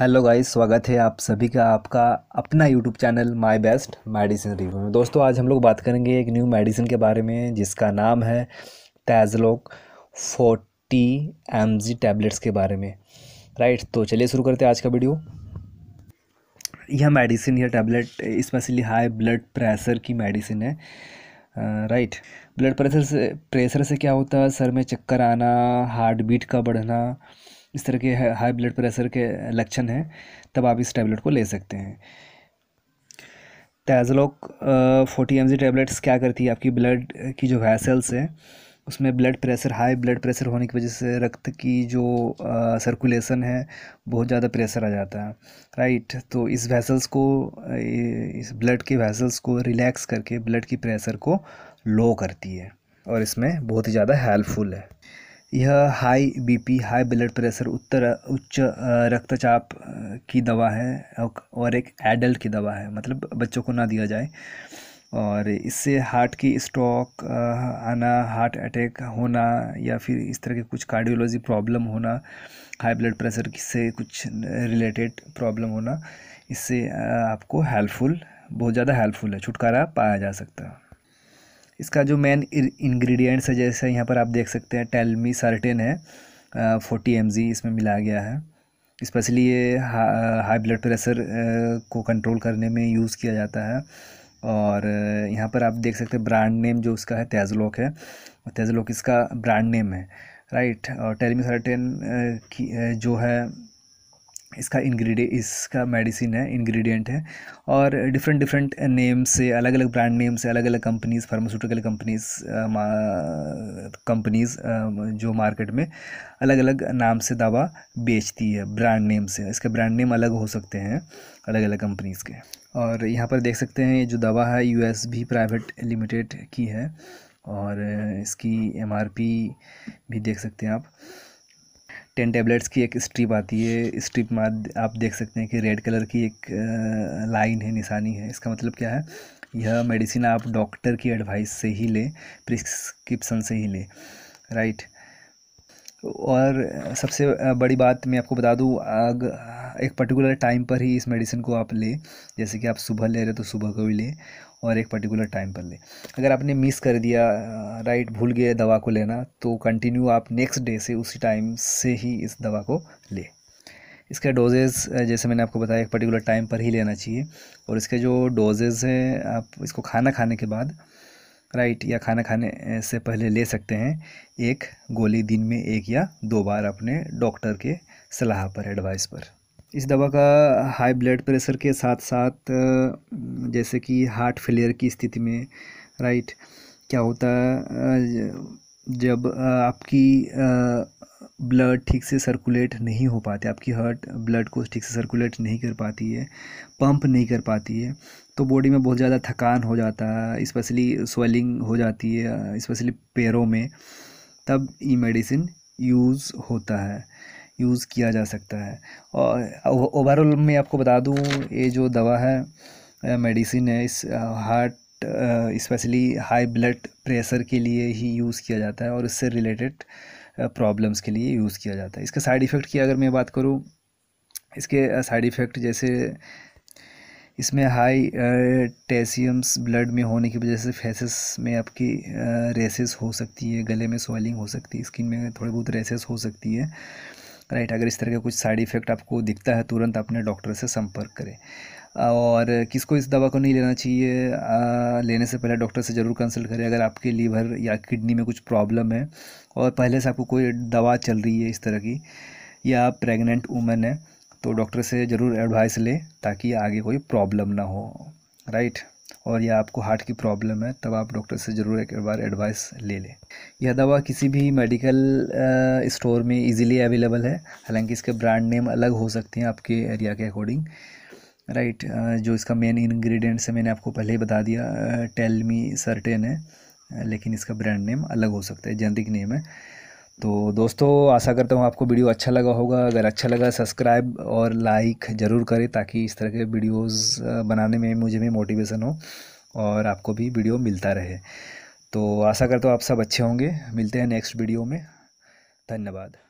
hello guys स्वागत है आप सभी का आपका अपना YouTube channel my best medicine review में दोस्तों आज हम लोग बात करेंगे एक न्यू मेडिसिन के बारे में जिसका नाम है Tazloc forty M G tablets के बारे में राइट तो चलिए शुरू करते हैं आज का वीडियो यह मेडिसिन यह tablet specially high blood pressure की मेडिसिन है राइट ब्लड प्रेशर से प्रेशर से क्या होता है सर में चक्कर आना हार्ट बीट का बढ़ना इस तरह के हाई ब्लड प्रेशर के लक्षण हैं तब आप इस टैबलेट को ले सकते हैं Tazloc forty M G tablets क्या करती है आपकी ब्लड की जो वैसल्स है उसमें blood pressure high blood pressure होने की वजह से रक्त की जो सर्कुलेशन है बहुत ज़्यादा प्रेशर आ जाता है राइट तो इस वैसल्स को इस ब्लड के वैसल्स को रिलैक्स करके ब्लड की प्रेशर को लो करती है और इसमें बहुत ही ज़्यादा हेल्पफुल है यह high BP high blood pressure उत्तर उच्च रक्तचाप की दवा है और एक एडल्ट की दवा है मतलब बच्चों को ना दिया जाए और इससे हार्ट की स्ट्रोक आना हार्ट अटैक होना या फिर इस तरह के कुछ कार्डियोलॉजी प्रॉब्लम होना हाई ब्लड प्रेशर से कुछ रिलेटेड प्रॉब्लम होना इससे आपको हेल्पफुल बहुत ज़्यादा हेल्पफुल है छुटकारा पाया जा सकता है इसका जो मेन इंग्रेडिएंट्स है जैसे यहाँ पर आप देख सकते हैं टेलमी सार्टेन है फोर्टी एम इसमें मिलाया गया है स्पेशली ये हाई ब्लड प्रेशर को कंट्रोल करने में यूज़ किया जाता है और यहाँ पर आप देख सकते हैं ब्रांड नेम जो उसका है तेजलोक है तेजलोक इसका ब्रांड नेम है राइट और टेलमी सार्टेन की जो है इसका इंग्रेडि इसका मेडिसिन है इंग्रेडिएंट है और डिफरेंट डिफरेंट नेम से अलग अलग ब्रांड नेम से अलग अलग कंपनीज़ फार्मास्यूटिकल कंपनीज़ कंपनीज़ जो मार्केट में अलग अलग नाम से दवा बेचती है ब्रांड नेम से इसके ब्रांड नेम अलग हो सकते हैं अलग अलग कंपनीज़ के और यहाँ पर देख सकते हैं ये जो दवा है यू बी प्राइवेट लिमिटेड की है और इसकी एम भी देख सकते हैं आप टेन टेबलेट्स की एक स्ट्रिप आती है स्ट्रिप में आप देख सकते हैं कि रेड कलर की एक लाइन है निशानी है इसका मतलब क्या है यह मेडिसिन आप डॉक्टर की एडवाइस से ही लें प्रिस्क्रिप्सन से ही लें राइट और सबसे बड़ी बात मैं आपको बता दूँ आग एक पर्टिकुलर टाइम पर ही इस मेडिसिन को आप लें जैसे कि आप सुबह ले रहे तो सुबह को भी लें और एक पर्टिकुलर टाइम पर लें अगर आपने मिस कर दिया राइट भूल गए दवा को लेना तो कंटिन्यू आप नेक्स्ट डे से उसी टाइम से ही इस दवा को ले इसका डोजेज़ जैसे मैंने आपको बताया एक पर्टिकुलर टाइम पर ही लेना चाहिए और इसके जो डोजेज़ हैं आप इसको खाना खाने के बाद राइट या खाना खाने से पहले ले सकते हैं एक गोली दिन में एक या दो बार अपने डॉक्टर के सलाह पर एडवाइस पर इस दवा का हाई ब्लड प्रेशर के साथ साथ जैसे कि हार्ट फेलियर की स्थिति में राइट क्या होता है जब आपकी ब्लड ठीक से सर्कुलेट नहीं हो पाते आपकी हार्ट ब्लड को ठीक से सर्कुलेट नहीं कर पाती है पंप नहीं कर पाती है तो बॉडी में बहुत ज़्यादा थकान हो जाता है स्पेशली स्वेलिंग हो जाती है स्पेशली पैरों में तब ये मेडिसिन यूज़ होता है यूज़ किया जा सकता है और ओवरऑल मैं आपको बता दूँ ये जो दवा है मेडिसिन है इस heart specially high blood pressure के लिए ही यूज़ किया जाता है और इससे रिलेटेड प्रॉब्लम्स के लिए यूज़ किया जाता है इसके साइड इफ़ेक्ट की अगर मैं बात करूँ इसके साइड इफ़ेक्ट जैसे इसमें हाई टेसियम्स ब्लड में होने की वजह से फेसेस में आपकी रेसेस हो सकती है गले में स्वेलिंग हो सकती है स्किन में थोड़ी बहुत रेसेस हो सकती है राइट अगर इस तरह का कुछ साइड इफ़ेक्ट आपको दिखता है तुरंत अपने डॉक्टर से संपर्क करें और किसको इस दवा को नहीं लेना चाहिए आ, लेने से पहले डॉक्टर से ज़रूर कंसल्ट करें अगर आपके लीवर या किडनी में कुछ प्रॉब्लम है और पहले से आपको कोई दवा चल रही है इस तरह की या आप प्रेगनेंट वूमेन है तो डॉक्टर से ज़रूर एडवाइस लें ताकि आगे कोई प्रॉब्लम ना हो राइट और या आपको हार्ट की प्रॉब्लम है तब आप डॉक्टर से ज़रूर एक बार एडवाइस ले लें यह दवा किसी भी मेडिकल स्टोर में इजीली अवेलेबल है हालांकि इसके ब्रांड नेम अलग हो सकते हैं आपके एरिया के अकॉर्डिंग राइट जो इसका मेन इन्ग्रीडियंट्स है मैंने आपको पहले ही बता दिया टेलमी सर्टेन है लेकिन इसका ब्रांड नेम अलग हो सकता है जेनरिक नेम है तो दोस्तों आशा करता हूँ आपको वीडियो अच्छा लगा होगा अगर अच्छा लगा सब्सक्राइब और लाइक ज़रूर करें ताकि इस तरह के वीडियोस बनाने में मुझे भी मोटिवेशन हो और आपको भी वीडियो मिलता रहे तो आशा करता हूँ आप सब अच्छे होंगे मिलते हैं नेक्स्ट वीडियो में धन्यवाद